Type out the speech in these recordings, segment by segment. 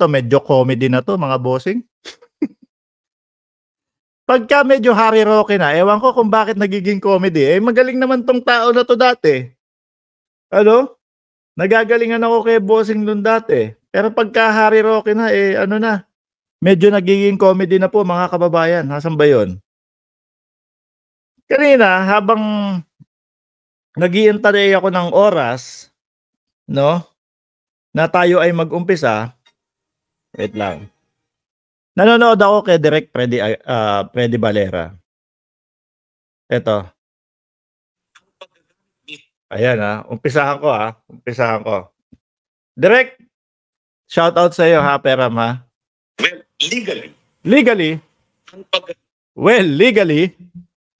to medyo comedy na to mga bossing. Pagka medyo Harry Roque na, ewan ko kung bakit nagiging comedy. Eh magaling naman tong tao na to dati. Ano? Nagagalingan ako kay bossing nun dati. Pero pagka Harry Roque na, eh ano na, medyo nagiging comedy na po mga kababayan. Nasaan ba yun? Kanina, habang nag ako ng oras, no, na tayo ay mag-umpisa, Wait lang. Nanonood ako kay Direk Freddy, uh, ah, Freddy ah, Valera. Ito. Ayan ha. Ah. Umpisahan ko ha. Umpisahan ko. Direk, shout out sa iyo ha, Peram ha. Well, legally. Legally? Well, legally,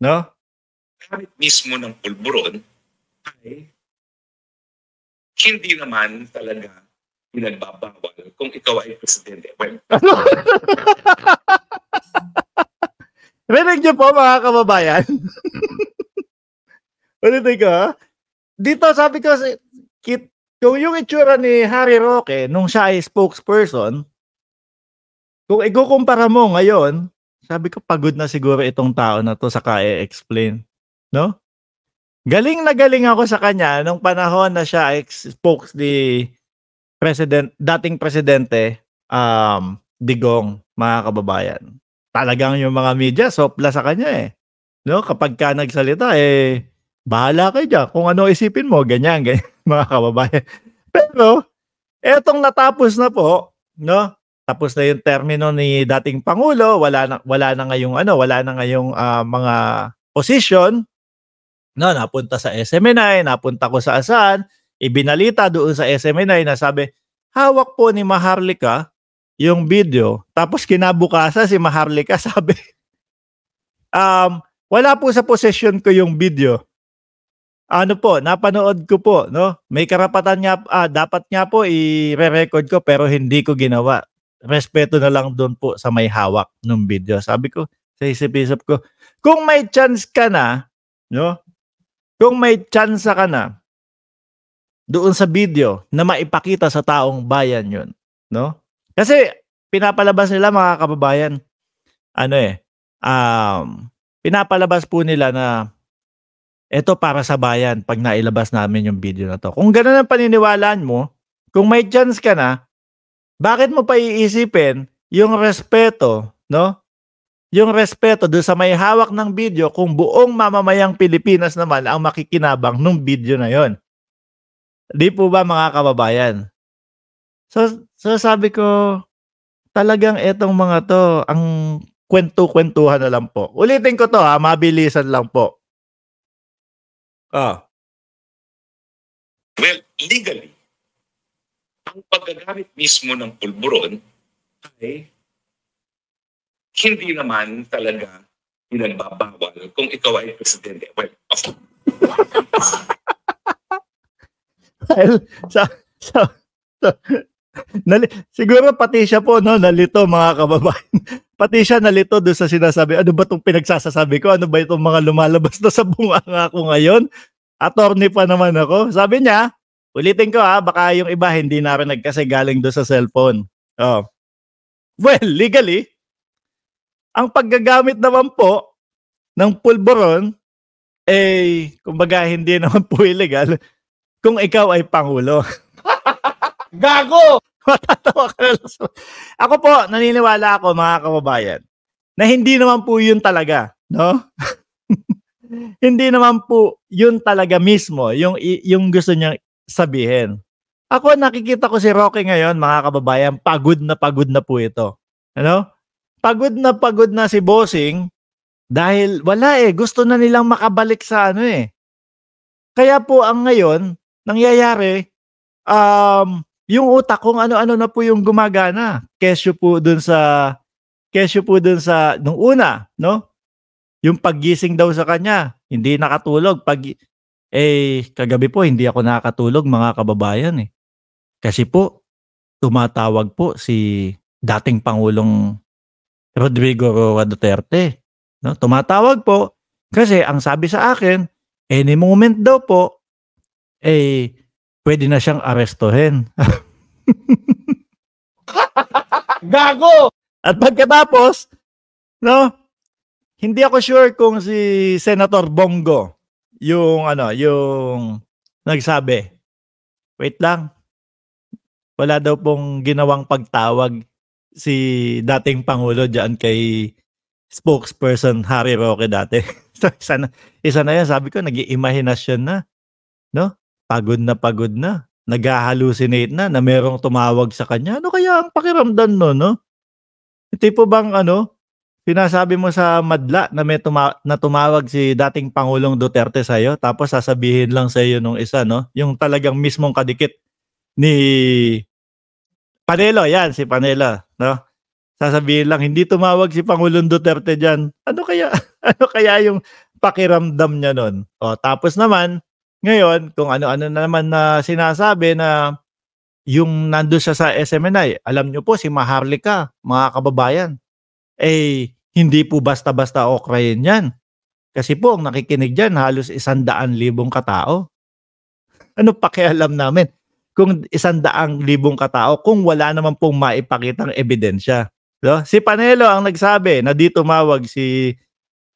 no? Kahit mismo ng pulburon, ay hindi naman talaga pinagbabawal kung ikaw ay presidente. Well, ano? Rinig niyo po mga kababayan. Ulitin ko. Dito sabi ko, kit, kung yung itsura ni Harry Roque nung siya ay spokesperson, kung ikukumpara mo ngayon, sabi ko pagod na siguro itong tao na to sa ka-explain. No? Galing na galing ako sa kanya nung panahon na siya ay spokes ni president, dating presidente, um, Digong, mga kababayan. Talagang yung mga media, sopla sa kanya eh. No, kapag ka nagsalita, eh, bahala kayo dyan. Kung ano isipin mo, ganyan, ganyan, mga kababayan. Pero, etong natapos na po, no, tapos na yung termino ni dating Pangulo, wala na, wala na ngayong ano, wala na ngayong uh, mga position, no, napunta sa SMNI, napunta ko sa ASAN, ibinalita doon sa SMNI na sabi, hawak po ni Maharlika yung video. Tapos kinabukasan si Maharlika sabi, um, wala po sa possession ko yung video. Ano po, napanood ko po, no? May karapatan nga, ah, dapat nga po i-record ko pero hindi ko ginawa. Respeto na lang doon po sa may hawak ng video. Sabi ko, sa isip-isip ko, kung may chance ka na, no? Kung may chance ka na, doon sa video na maipakita sa taong bayan yun. No? Kasi pinapalabas nila mga kababayan, ano eh, um, pinapalabas po nila na ito para sa bayan pag nailabas namin yung video na to. Kung ganun ang paniniwalaan mo, kung may chance ka na, bakit mo pa iisipin yung respeto, no? Yung respeto doon sa may hawak ng video kung buong mamamayang Pilipinas naman ang makikinabang nung video na yon. Di po ba mga kababayan? So, so sabi ko, talagang etong mga to, ang kwento-kwentuhan na lang po. Ulitin ko to ha, mabilisan lang po. Ah. Well, legally, ang paggagamit mismo ng pulburon ay hindi naman talaga pinagbabawal kung ikaw ay presidente. Well, of course dahil sa, sa, sa nali, siguro pati siya po no nalito mga kababayan. pati siya nalito doon sa sinasabi. Ano ba itong pinagsasasabi ko? Ano ba itong mga lumalabas na sa bunganga ko ngayon? Attorney pa naman ako. Sabi niya, ulitin ko ha, baka yung iba hindi narinig kasi galing doon sa cellphone. Oh. Well, legally, ang paggagamit naman po ng pulburon, eh, kumbaga hindi naman po illegal, kung ikaw ay Pangulo. Gago! Matatawa ka na lang. Ako po, naniniwala ako mga kababayan na hindi naman po yun talaga, no? hindi naman po yun talaga mismo yung, yung gusto niyang sabihin. Ako, nakikita ko si Rocky ngayon, mga kababayan, pagod na pagod na po ito. Ano? Pagod na pagod na si Bossing dahil wala eh, gusto na nilang makabalik sa ano eh. Kaya po ang ngayon, nangyayari, um, yung utak kung ano-ano na po yung gumagana. Kesyo po dun sa, kesyo po dun sa, nung una, no? Yung paggising daw sa kanya, hindi nakatulog. Pag, eh, kagabi po, hindi ako nakatulog, mga kababayan eh. Kasi po, tumatawag po si dating Pangulong Rodrigo Roa Duterte. No? Tumatawag po kasi ang sabi sa akin, any moment daw po, eh, pwede na siyang arestuhin. Gago! At pagkatapos, no, hindi ako sure kung si Senator Bongo yung ano, yung nagsabi. Wait lang. Wala daw pong ginawang pagtawag si dating pangulo diyan kay spokesperson Harry Roque dati. so, isa na, isa na yan, sabi ko, nag iimahinasyon na. No? pagod na pagod na, nag-hallucinate na na merong tumawag sa kanya. Ano kaya ang pakiramdam no, no? Tipo bang ano, pinasabi mo sa madla na may tuma- na tumawag si dating Pangulong Duterte sa iyo, tapos sasabihin lang sa iyo nung isa, no? Yung talagang mismong kadikit ni Panelo, yan, si Panelo, no? Sasabihin lang, hindi tumawag si Pangulong Duterte diyan. Ano kaya, ano kaya yung pakiramdam niya noon? oh tapos naman, ngayon, kung ano-ano na naman na sinasabi na yung nando siya sa SMNI, alam nyo po si Maharlika, mga kababayan, eh hindi po basta-basta okrayin yan. Kasi po, ang nakikinig dyan, halos isandaan libong katao. Ano pakialam namin? Kung isandaang libong katao, kung wala naman pong maipakitang ebidensya. No? Si Panelo ang nagsabi na di tumawag si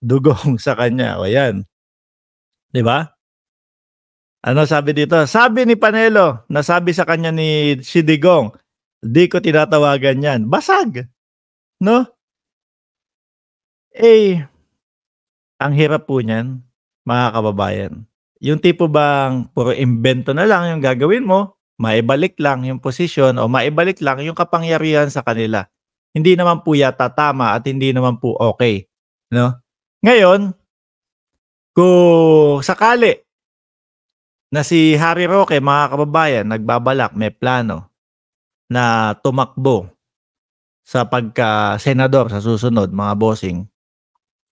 Dugong sa kanya. O yan. ba? Diba? Ano sabi dito? Sabi ni Panelo, nasabi sa kanya ni si Digong, di ko tinatawagan yan. Basag. No? Eh, ang hirap po niyan, mga kababayan. Yung tipo bang puro imbento na lang yung gagawin mo, maibalik lang yung posisyon o maibalik lang yung kapangyarihan sa kanila. Hindi naman po yata tama at hindi naman po okay. No? Ngayon, kung sakali na si Harry Roque, mga kababayan, nagbabalak, may plano na tumakbo sa pagka-senador sa susunod, mga bossing.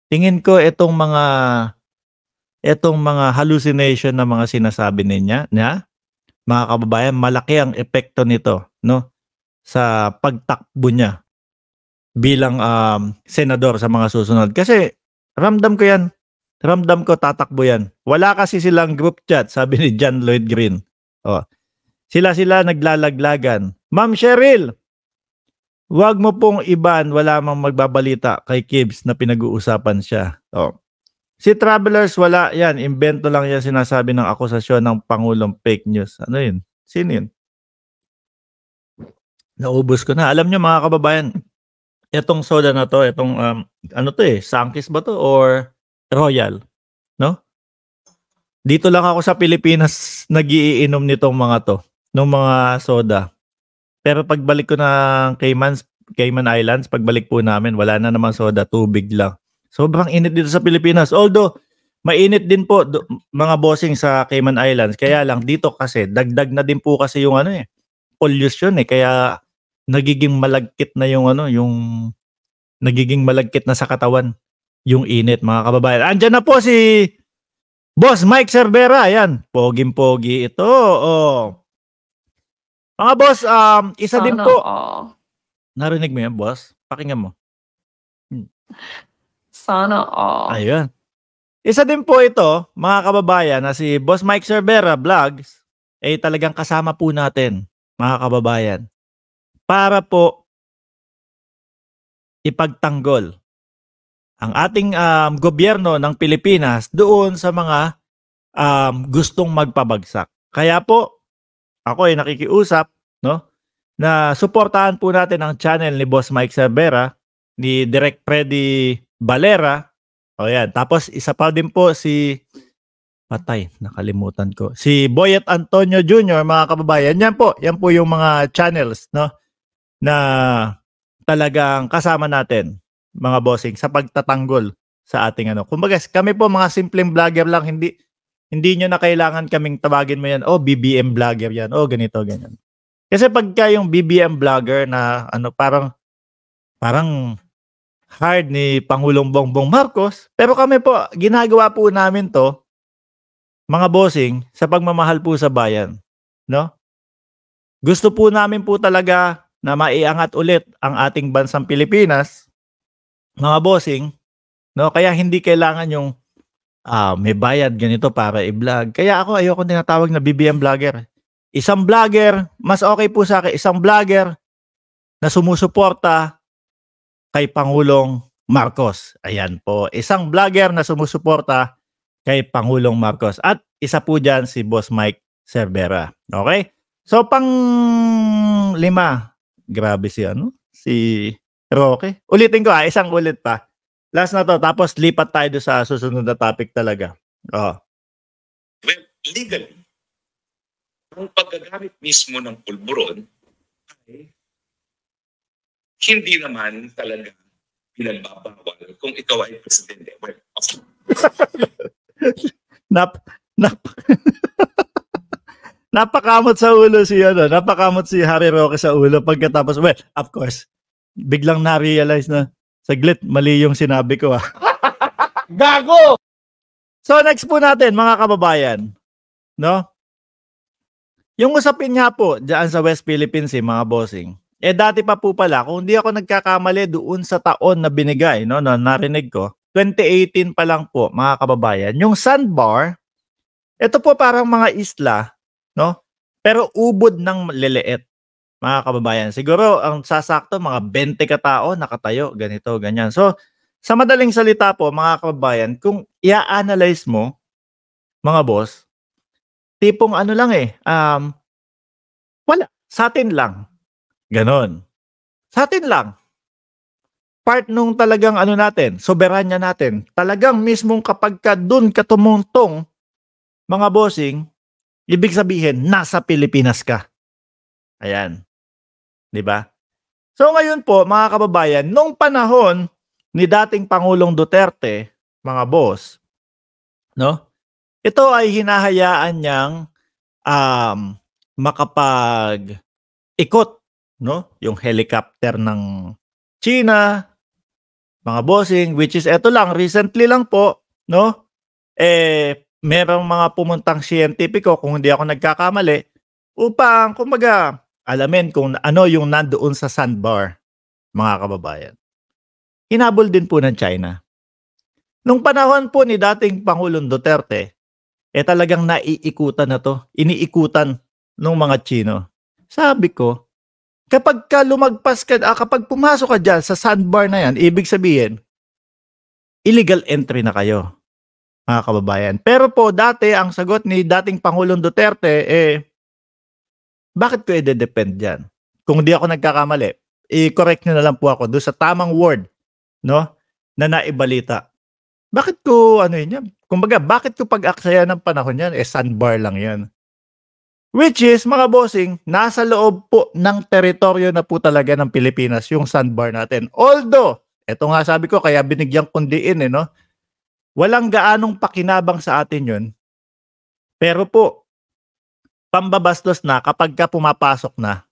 Tingin ko itong mga itong mga hallucination na mga sinasabi niya, niya mga kababayan, malaki ang epekto nito no sa pagtakbo niya bilang um, senador sa mga susunod. Kasi ramdam ko 'yan. Ramdam ko tatakbo yan. Wala kasi silang group chat, sabi ni John Lloyd Green. Oh. Sila-sila naglalaglagan. Ma'am Cheryl, huwag mo pong iban, wala mang magbabalita kay Kibbs na pinag-uusapan siya. Oh. Si Travelers, wala yan. Imbento lang yan sinasabi ng akusasyon ng Pangulong fake news. Ano yun? Sino yun? Naubos ko na. Alam nyo mga kababayan, itong soda na to, itong um, ano to eh, Sankis ba to? Or Royal, no? Dito lang ako sa Pilipinas nagiiinom nitong mga to, ng mga soda. Pero pagbalik ko ng Cayman, Cayman Islands, pagbalik po namin, wala na naman soda, tubig lang. Sobrang init dito sa Pilipinas. Although, mainit din po do, mga bossing sa Cayman Islands. Kaya lang dito kasi, dagdag na din po kasi yung ano eh, pollution eh. Kaya nagiging malagkit na yung ano, yung nagiging malagkit na sa katawan yung init mga kababayan. Andiyan na po si Boss Mike Cervera. Ayan, poging-pogi ito. Oh. Mga boss, um, isa oh, din no. po. Oh. Narinig mo yan, boss? Pakinggan mo. Hmm. Sana all. Oh. Ayun. Isa din po ito, mga kababayan, na si Boss Mike Cervera Vlogs, ay eh, talagang kasama po natin, mga kababayan, para po ipagtanggol ang ating um, gobyerno ng Pilipinas doon sa mga um, gustong magpabagsak. Kaya po, ako ay nakikiusap no, na suportahan po natin ang channel ni Boss Mike Cervera, ni Direct Freddy Valera. O yan. Tapos isa pa din po si patay, nakalimutan ko. Si Boyet Antonio Jr., mga kababayan, yan po, yan po yung mga channels, no, na talagang kasama natin mga bossing sa pagtatanggol sa ating ano. Kumbaga, kami po mga simpleng vlogger lang, hindi hindi niyo na kailangan kaming tawagin mo yan, oh, BBM vlogger yan, oh, ganito, ganyan. Kasi pagka yung BBM vlogger na ano, parang, parang hard ni Pangulong Bongbong Marcos, pero kami po, ginagawa po namin to, mga bossing, sa pagmamahal po sa bayan. No? Gusto po namin po talaga na maiangat ulit ang ating bansang Pilipinas mga bossing, no? Kaya hindi kailangan yung ah, may bayad ganito para i-vlog. Kaya ako ayoko tinatawag na BBM vlogger. Isang vlogger, mas okay po sa akin, isang vlogger na sumusuporta kay Pangulong Marcos. Ayan po, isang vlogger na sumusuporta kay Pangulong Marcos. At isa po dyan si Boss Mike Cervera. Okay? So, pang lima. Grabe si ano? Si Roque. Ulitin ko ah, isang ulit pa. Last na to, tapos lipat tayo sa susunod na topic talaga. Oh. Well, legally, ang paggagamit mismo ng pulburon ay hindi naman talaga pinagbabawal kung ikaw ay presidente. Well, of nap, nap, napakamot sa ulo si ano, napakamot si Harry Roque sa ulo pagkatapos, well, of course, biglang na-realize na, saglit, mali yung sinabi ko ah. Gago! So next po natin, mga kababayan, no? Yung usapin niya po diyan sa West Philippines, eh, mga bossing. Eh dati pa po pala, kung hindi ako nagkakamali doon sa taon na binigay, no, no narinig ko, 2018 pa lang po, mga kababayan. Yung sandbar, ito po parang mga isla, no? Pero ubod ng leleet mga kababayan. Siguro ang sasakto mga 20 katao nakatayo, ganito, ganyan. So, sa madaling salita po mga kababayan, kung i-analyze mo mga boss, tipong ano lang eh, um, wala, sa atin lang. Ganon. Sa atin lang. Part nung talagang ano natin, soberanya natin. Talagang mismong kapag ka dun ka tumuntong, mga bossing, ibig sabihin, nasa Pilipinas ka. Ayan. 'di ba? So ngayon po, mga kababayan, nung panahon ni dating Pangulong Duterte, mga boss, no? Ito ay hinahayaan niyang um, makapag ikot, no? Yung helicopter ng China, mga bossing, which is eto lang, recently lang po, no? Eh, merong mga pumuntang siyentipiko, kung hindi ako nagkakamali, upang, kumbaga, alamin kung ano yung nandoon sa sandbar, mga kababayan. Hinabol din po ng China. Nung panahon po ni dating Pangulong Duterte, eh talagang naiikutan na to, iniikutan ng mga Chino. Sabi ko, kapag ka lumagpas ka, ah, kapag pumasok ka dyan sa sandbar na yan, ibig sabihin, illegal entry na kayo, mga kababayan. Pero po dati, ang sagot ni dating Pangulong Duterte, eh, bakit ko i-depend yan? Kung hindi ako nagkakamali, i-correct nyo na lang po ako doon sa tamang word no, na naibalita. Bakit ko, ano yun yan? Kumbaga, bakit ko pag-aksaya ng panahon yan? Eh, sandbar lang yan. Which is, mga bossing, nasa loob po ng teritoryo na po talaga ng Pilipinas yung sandbar natin. Although, eto nga sabi ko, kaya binigyang kundiin eh, no? Walang gaanong pakinabang sa atin yun. Pero po, pambabastos na kapag ka pumapasok na,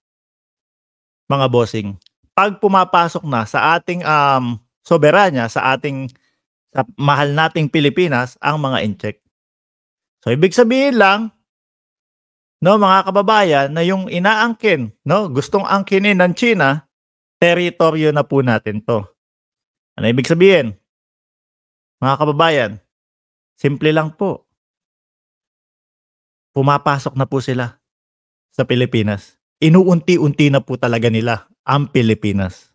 mga bossing. Pag pumapasok na sa ating um, soberanya, sa ating sa mahal nating Pilipinas, ang mga incheck. So, ibig sabihin lang, no, mga kababayan, na yung inaangkin, no, gustong angkinin ng China, teritoryo na po natin to. Ano ibig sabihin? Mga kababayan, simple lang po pumapasok na po sila sa Pilipinas. Inuunti-unti na po talaga nila ang Pilipinas.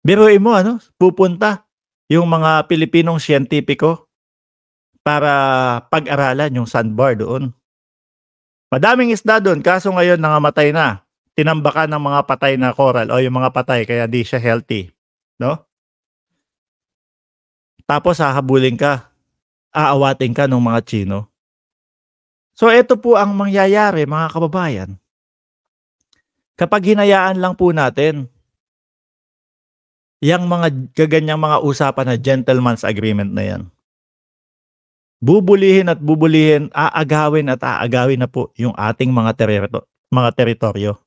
Biruin mo, ano, pupunta yung mga Pilipinong siyentipiko para pag-aralan yung sandbar doon. Madaming isda doon, kaso ngayon nangamatay na. Tinambakan ng mga patay na coral o yung mga patay kaya di siya healthy. No? Tapos hahabulin ka, aawatin ka ng mga Chino. So ito po ang mangyayari mga kababayan. Kapag hinayaan lang po natin yang mga kaganyang mga usapan na gentleman's agreement na yan. Bubulihin at bubulihin, aagawin at aagawin na po yung ating mga, terito, mga teritoryo.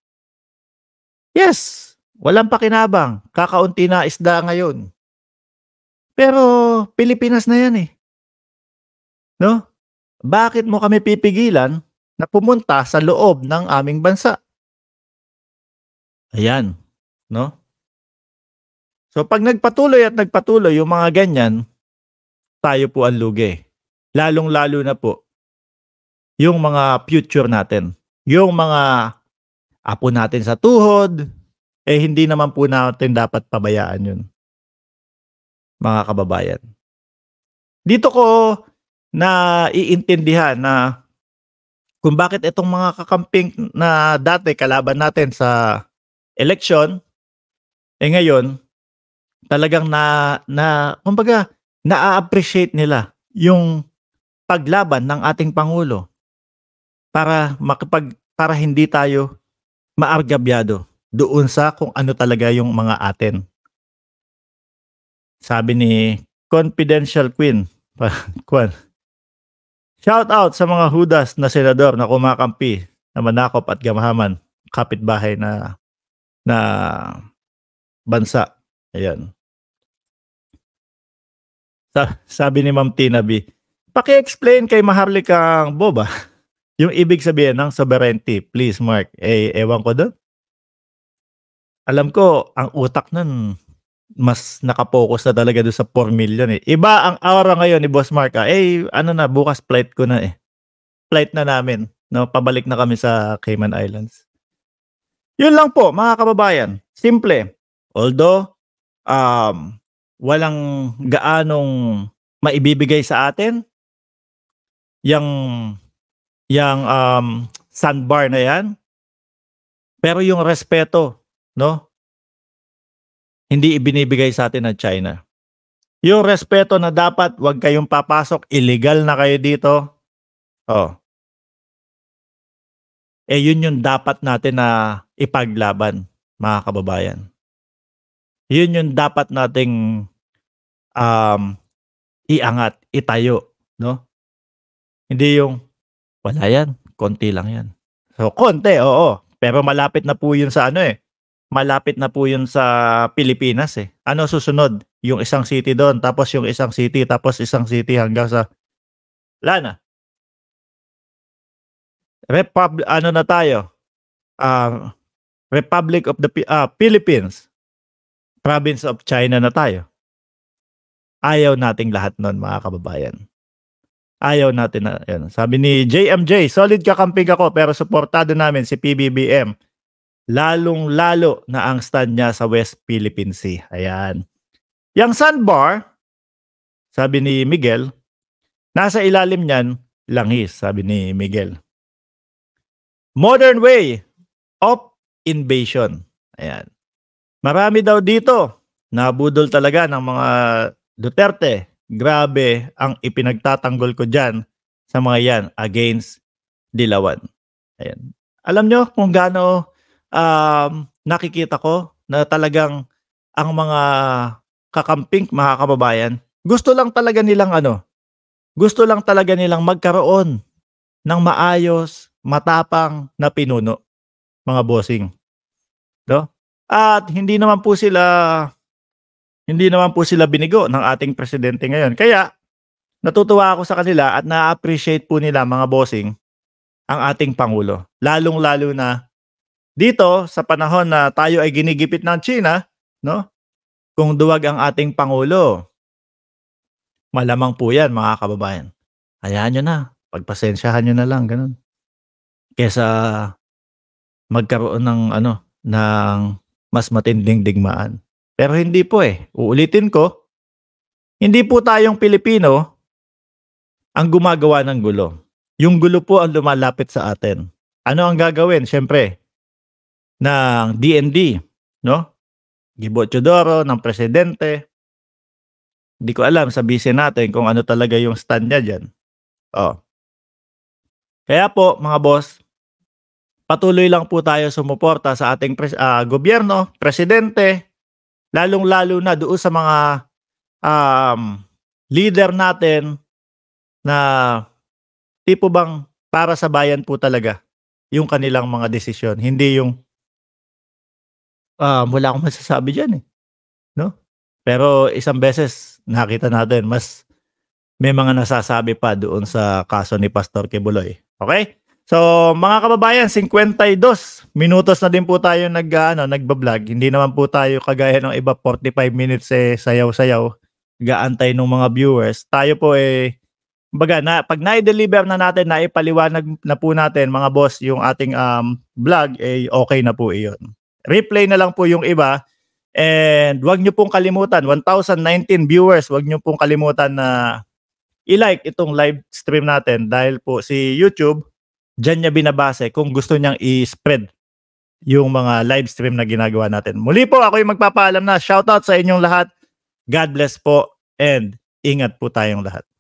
Yes, walang pakinabang. Kakaunti na isda ngayon. Pero Pilipinas na yan eh. No? bakit mo kami pipigilan na pumunta sa loob ng aming bansa? Ayan, no? So pag nagpatuloy at nagpatuloy yung mga ganyan, tayo po ang lugi. Lalong-lalo na po yung mga future natin. Yung mga apo natin sa tuhod, eh hindi naman po natin dapat pabayaan yun. Mga kababayan. Dito ko na iintindihan na kung bakit itong mga kakamping na dati kalaban natin sa election, eh ngayon, talagang na, na kumbaga, na-appreciate nila yung paglaban ng ating Pangulo para makipag, para hindi tayo maargabyado doon sa kung ano talaga yung mga atin. Sabi ni Confidential Queen, Kwan, Shout out sa mga hudas na senador na kumakampi na manakop at gamahaman kapitbahay na na bansa. Ayan. Sa, sabi ni Ma'am Tina B, paki-explain kay Maharlikang Boba yung ibig sabihin ng sovereignty. Please, Mark. Eh, ewan ko doon. Alam ko, ang utak nun mas nakapokus na talaga doon sa 4 million eh. Iba ang aura ngayon ni Boss Mark. Ah, eh, ano na, bukas flight ko na eh. Flight na namin. No, pabalik na kami sa Cayman Islands. Yun lang po, mga kababayan. Simple. Although, um, walang gaanong maibibigay sa atin yung yung um, sandbar na yan. Pero yung respeto, no? hindi ibinibigay sa atin ng China. Yung respeto na dapat, wag kayong papasok, illegal na kayo dito. Oh. Eh yun yung dapat natin na ipaglaban, mga kababayan. Yun yung dapat nating um, iangat, itayo, no? Hindi yung wala yan, konti lang yan. So konti, oo, pero malapit na po yun sa ano eh, malapit na po yun sa Pilipinas eh. Ano susunod? Yung isang city doon, tapos yung isang city, tapos isang city hanggang sa... Lana. Repub... Ano na tayo? Uh, Republic of the uh, Philippines. Province of China na tayo. Ayaw nating lahat noon mga kababayan. Ayaw natin na, yun. Sabi ni JMJ, solid kakamping ako pero suportado namin si PBBM lalong-lalo na ang stand niya sa West Philippine Sea. Ayan. Yang sandbar, sabi ni Miguel, nasa ilalim niyan, langis, sabi ni Miguel. Modern way of invasion. Ayan. Marami daw dito. Nabudol talaga ng mga Duterte. Grabe ang ipinagtatanggol ko dyan sa mga yan against Dilawan. Ayan. Alam nyo kung gaano um, nakikita ko na talagang ang mga kakamping mga kababayan, gusto lang talaga nilang ano, gusto lang talaga nilang magkaroon ng maayos, matapang na pinuno, mga bossing. No? At hindi naman po sila hindi naman po sila binigo ng ating presidente ngayon. Kaya natutuwa ako sa kanila at na-appreciate po nila mga bossing ang ating pangulo. Lalong-lalo na dito sa panahon na tayo ay ginigipit ng China, no? Kung duwag ang ating pangulo. Malamang po 'yan, mga kababayan. Hayaan niyo na. Pagpasensyahan niyo na lang ganun. Kesa magkaroon ng ano ng mas matinding digmaan. Pero hindi po eh. Uulitin ko, hindi po tayong Pilipino ang gumagawa ng gulo. Yung gulo po ang lumalapit sa atin. Ano ang gagawin? Siyempre, ng DND, no? Gibo Chodoro, ng presidente. Hindi ko alam, sabihin natin kung ano talaga yung stand niya dyan. Oh. Kaya po, mga boss, patuloy lang po tayo sumuporta sa ating pres- uh, gobyerno, presidente, lalong-lalo na doon sa mga um, leader natin na tipo bang para sa bayan po talaga yung kanilang mga desisyon, hindi yung um, wala akong masasabi dyan eh. No? Pero isang beses, nakita natin, mas may mga nasasabi pa doon sa kaso ni Pastor Kebuloy. Okay? So, mga kababayan, 52 minutos na din po tayo nag, ah, ano, nagbablog. Hindi naman po tayo kagaya ng iba 45 minutes eh, sayaw-sayaw. Gaantay ng mga viewers. Tayo po eh, baga, na, pag na-deliver na natin, naipaliwanag na po natin, mga boss, yung ating um, vlog, eh, okay na po iyon. Replay na lang po yung iba. And wag niyo pong kalimutan, 1,019 viewers, wag niyo pong kalimutan na i-like itong live stream natin dahil po si YouTube, diyan niya binabase kung gusto niyang i-spread yung mga live stream na ginagawa natin. Muli po, ako yung magpapaalam na. Shoutout sa inyong lahat. God bless po and ingat po tayong lahat.